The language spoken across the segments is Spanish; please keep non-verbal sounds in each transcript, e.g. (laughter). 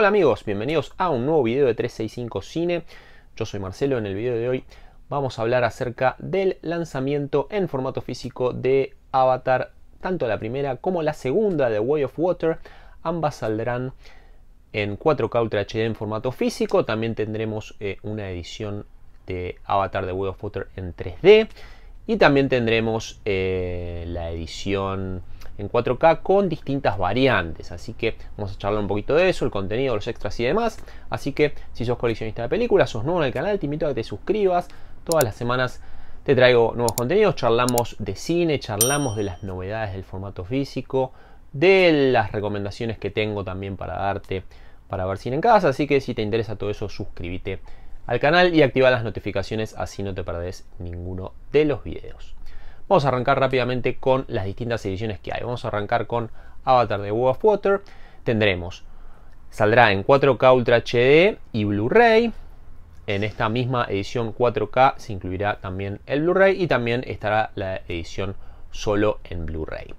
Hola amigos, bienvenidos a un nuevo video de 365 Cine. Yo soy Marcelo, en el video de hoy vamos a hablar acerca del lanzamiento en formato físico de Avatar, tanto la primera como la segunda de Way of Water. Ambas saldrán en 4K Ultra HD en formato físico. También tendremos eh, una edición de Avatar de Way of Water en 3D. Y también tendremos eh, la edición en 4K con distintas variantes. Así que vamos a charlar un poquito de eso, el contenido, los extras y demás. Así que si sos coleccionista de películas, sos nuevo en el canal, te invito a que te suscribas. Todas las semanas te traigo nuevos contenidos, charlamos de cine, charlamos de las novedades del formato físico, de las recomendaciones que tengo también para darte para ver cine en casa. Así que si te interesa todo eso, suscríbete al canal y activa las notificaciones, así no te perdés ninguno de los videos. Vamos a arrancar rápidamente con las distintas ediciones que hay. Vamos a arrancar con Avatar de World Water. Tendremos, saldrá en 4K Ultra HD y Blu-ray. En esta misma edición 4K se incluirá también el Blu-ray y también estará la edición solo en Blu-ray.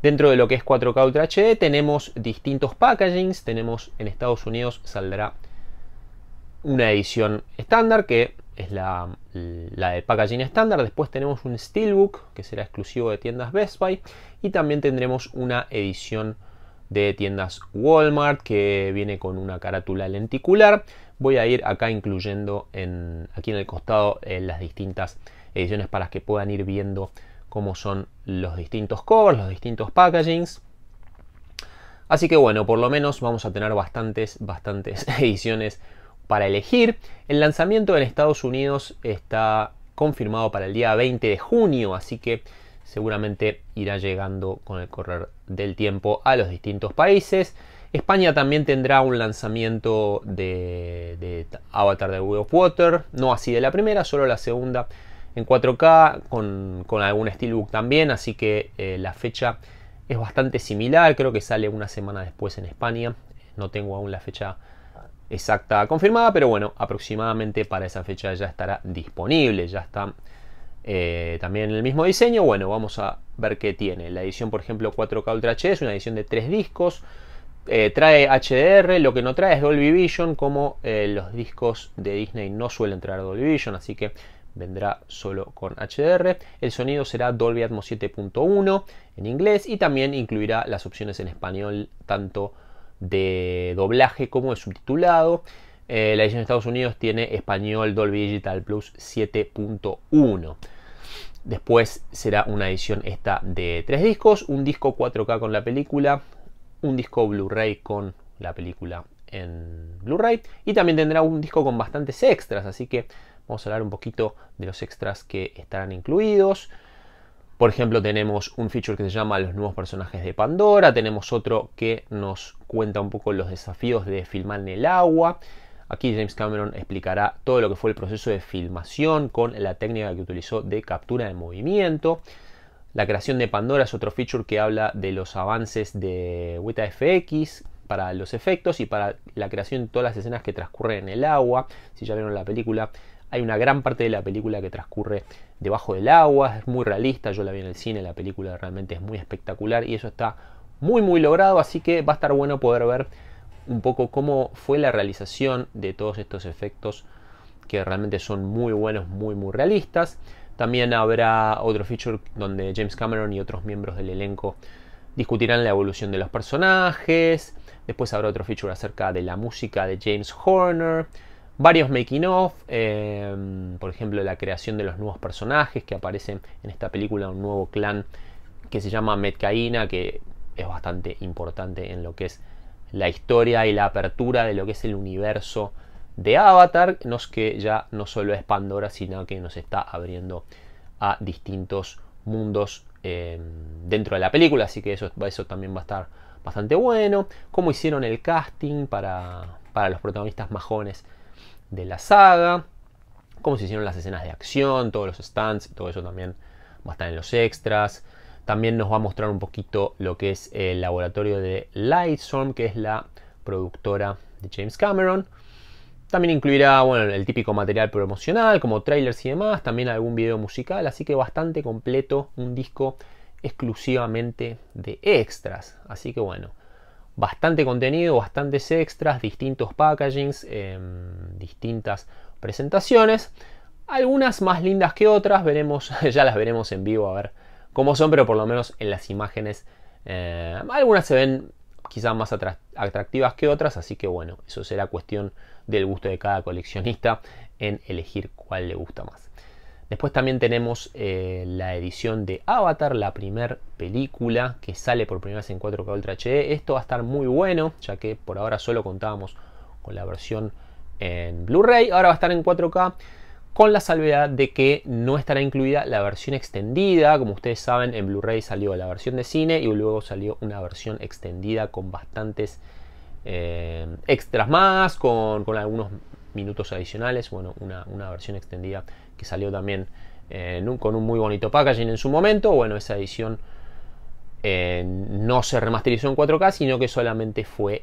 Dentro de lo que es 4K Ultra HD tenemos distintos packagings. Tenemos en Estados Unidos saldrá una edición estándar que es la, la de packaging estándar. Después tenemos un Steelbook que será exclusivo de tiendas Best Buy. Y también tendremos una edición de tiendas Walmart que viene con una carátula lenticular. Voy a ir acá incluyendo en, aquí en el costado eh, las distintas ediciones para que puedan ir viendo cómo son los distintos covers, los distintos packagings. Así que bueno, por lo menos vamos a tener bastantes, bastantes (laughs) ediciones para elegir. El lanzamiento en Estados Unidos está confirmado para el día 20 de junio, así que seguramente irá llegando con el correr del tiempo a los distintos países. España también tendrá un lanzamiento de, Avatar de Way of Water, no así de la primera, solo la segunda en 4K, con, algún steelbook también, así que eh, la fecha es bastante similar, creo que sale una semana después en España, no tengo aún la fecha exacta confirmada, pero bueno, aproximadamente para esa fecha ya estará disponible, ya está eh, también el mismo diseño. Bueno, vamos a ver qué tiene. La edición, por ejemplo, 4K Ultra HD es una edición de tres discos. Eh, trae HDR, lo que no trae es Dolby Vision, como eh, los discos de Disney no suelen traer Dolby Vision, así que vendrá solo con HDR. El sonido será Dolby Atmos 7.1 en inglés y también incluirá las opciones en español, tanto de doblaje como de subtitulado. Eh, la edición de Estados Unidos tiene español Dolby Digital Plus 7.1. Después será una edición esta de tres discos, un disco 4K con la película, un disco Blu-ray con la película en Blu-ray y también tendrá un disco con bastantes extras, así que vamos a hablar un poquito de los extras que estarán incluidos. Por ejemplo, tenemos un feature que se llama los nuevos personajes de Pandora, tenemos otro que nos cuenta un poco los desafíos de filmar en el agua. Aquí James Cameron explicará todo lo que fue el proceso de filmación con la técnica que utilizó de captura de movimiento. La creación de Pandora es otro feature que habla de los avances de FX para los efectos y para la creación de todas las escenas que transcurren en el agua. Si ya vieron la película, hay una gran parte de la película que transcurre debajo del agua, es muy realista, yo la vi en el cine, la película realmente es muy espectacular y eso está muy muy logrado, así que va a estar bueno poder ver un poco cómo fue la realización de todos estos efectos que realmente son muy buenos, muy muy realistas. También habrá otro feature donde James Cameron y otros miembros del elenco discutirán la evolución de los personajes. Después habrá otro feature acerca de la música de James Horner varios making of, em, por ejemplo la creación de los nuevos personajes que aparecen en esta película, un nuevo clan que se llama Metcaína, que es bastante importante en lo que es la historia y la apertura de lo que es el universo de Avatar, no que ya no solo es Pandora, sino que nos está abriendo a distintos mundos em, dentro de la película, así que eso, eso también va a estar bastante bueno. Cómo hicieron el casting para, para los protagonistas majones de la saga, cómo se hicieron las escenas de acción, todos los stunts, todo eso también va a estar en los extras. También nos va a mostrar un poquito lo que es el laboratorio de Lightstorm, que es la productora de James Cameron. También incluirá bueno, el típico material promocional, como trailers y demás, también algún video musical, así que bastante completo, un disco exclusivamente de extras. Así que bueno, bastante contenido, bastantes extras, distintos packagings, em, distintas presentaciones. Algunas más lindas que otras, veremos, (laughs) ya las veremos en vivo a ver cómo son, pero por lo menos en las imágenes em, algunas se ven quizás más atractivas que otras, así que bueno, eso será cuestión del gusto de cada coleccionista en elegir cuál le gusta más. Después también tenemos eh, la edición de Avatar, la primer película que sale por primera vez en 4K Ultra HD. Esto va a estar muy bueno, ya que por ahora solo contábamos con la versión en Blu-ray, ahora va a estar en 4K con la salvedad de que no estará incluida la versión extendida. Como ustedes saben, en Blu-ray salió la versión de cine y luego salió una versión extendida con bastantes eh, extras más, con algunos minutos adicionales, bueno, una, versión extendida que salió también eh, con un muy bonito packaging en su momento, bueno, esa edición eh, no se remasterizó en 4K, sino que solamente fue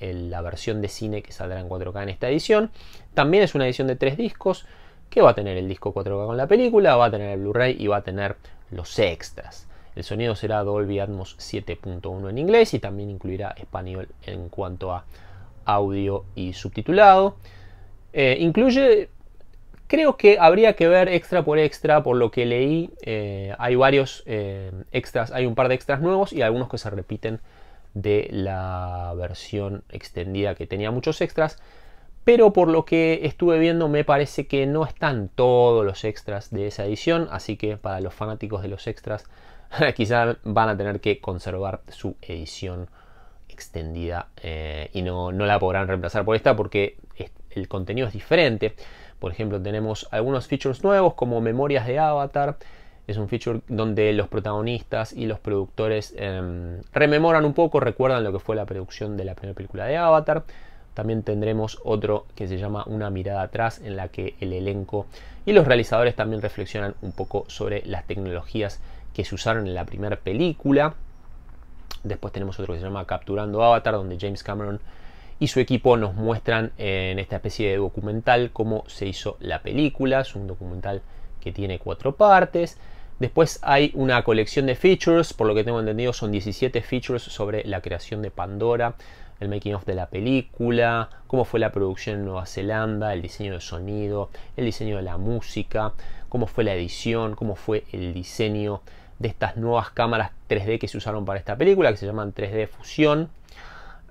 la versión de cine que saldrá en 4K en esta edición. También es una edición de tres discos que va a tener el disco 4K con la película, va a tener el Blu-ray y va a tener los extras. El sonido será Dolby Atmos 7.1 en inglés y también incluirá español en cuanto a audio y subtitulado. Eh, incluye, creo que habría que ver extra por extra, por lo que leí, eh, hay varios eh, extras, hay un par de extras nuevos y algunos que se repiten de la versión extendida que tenía muchos extras. Pero por lo que estuve viendo me parece que no están todos los extras de esa edición, así que para los fanáticos de los extras (laughs) quizás van a tener que conservar su edición extendida eh, y no, la podrán reemplazar por esta porque el contenido es diferente. Por ejemplo, tenemos algunos features nuevos como memorias de avatar. Es un feature donde los protagonistas y los productores em, rememoran un poco, recuerdan lo que fue la producción de la primera película de Avatar. También tendremos otro que se llama Una mirada atrás, en la que el elenco y los realizadores también reflexionan un poco sobre las tecnologías que se usaron en la primera película. Después tenemos otro que se llama Capturando Avatar, donde James Cameron y su equipo nos muestran en esta especie de documental cómo se hizo la película. Es un documental que tiene cuatro partes. Después hay una colección de features, por lo que tengo entendido son 17 features sobre la creación de Pandora, el making of de la película, cómo fue la producción en Nueva Zelanda, el diseño de sonido, el diseño de la música, cómo fue la edición, cómo fue el diseño de estas nuevas cámaras 3D que se usaron para esta película, que se llaman 3D Fusión,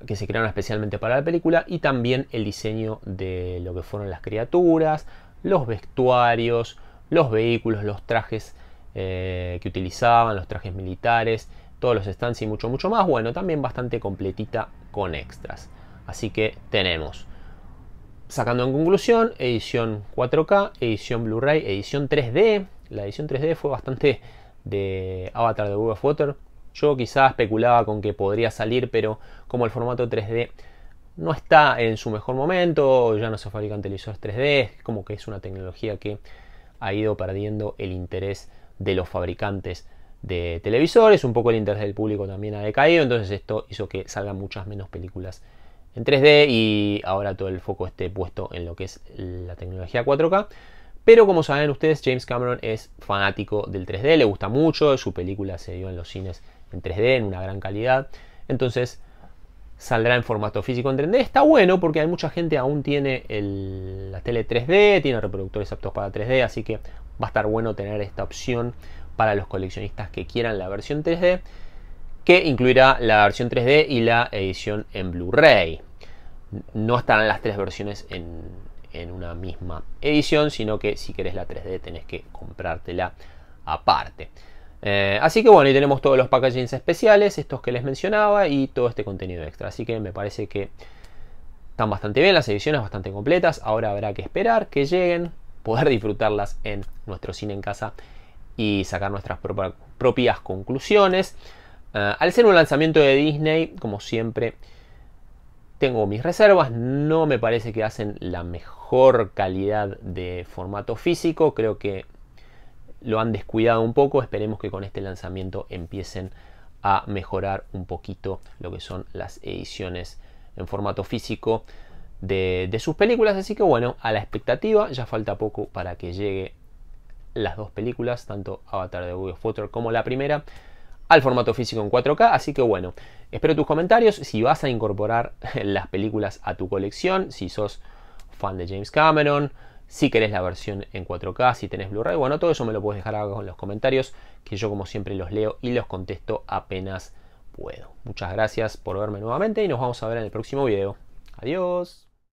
que se crearon especialmente para la película, y también el diseño de lo que fueron las criaturas, los vestuarios, los vehículos, los trajes eh, que utilizaban, los trajes militares, todos los stands y mucho, mucho más. Bueno, también bastante completita con extras. Así que tenemos. Sacando en conclusión, edición 4K, edición Blu-ray, edición 3D. La edición 3D fue bastante de Avatar de Google Water. Yo quizás especulaba con que podría salir, pero como el formato 3D no está en su mejor momento, ya no se fabrican televisores 3D, como que es una tecnología que ha ido perdiendo el interés de los fabricantes de televisores, un poco el interés del público también ha decaído, entonces esto hizo que salgan muchas menos películas en 3D y ahora todo el foco esté puesto en lo que es la tecnología 4K. Pero como saben ustedes, James Cameron es fanático del 3D, le gusta mucho, su película se dio en los cines en 3D, en una gran calidad. Entonces saldrá en formato físico en 3D. Está bueno porque hay mucha gente aún tiene la tele 3D, tiene reproductores aptos para 3D, así que va a estar bueno tener esta opción para los coleccionistas que quieran la versión 3D, que incluirá la versión 3D y la edición en Blu-ray. No estarán las tres versiones en, en una misma edición, sino que si querés la 3D tenés que comprártela aparte. Eh, así que bueno, y tenemos todos los packagings especiales, estos que les mencionaba y todo este contenido extra. Así que me parece que están bastante bien, las ediciones bastante completas. Ahora habrá que esperar que lleguen, poder (laughs) disfrutarlas en nuestro cine en casa y sacar nuestras propias conclusiones. Eh, al ser un lanzamiento de Disney, como siempre, tengo mis reservas, no me parece que hacen la mejor calidad de formato físico, creo que lo han descuidado un poco, esperemos que con este lanzamiento empiecen a mejorar un poquito lo que son las ediciones en formato físico de, sus películas. Así que bueno, a la expectativa, ya falta poco para que llegue las dos películas, tanto Avatar de Wii of como la primera al formato físico en 4K. Así que bueno, espero tus comentarios. Si vas a incorporar (laughs) las películas a tu colección, si sos fan de James Cameron, si querés la versión en 4K, si tenés Blu-ray, bueno, todo eso me lo puedes dejar abajo en los comentarios, que yo como siempre los leo y los contesto apenas puedo. Muchas gracias por verme nuevamente y nos vamos a ver en el próximo video. Adiós.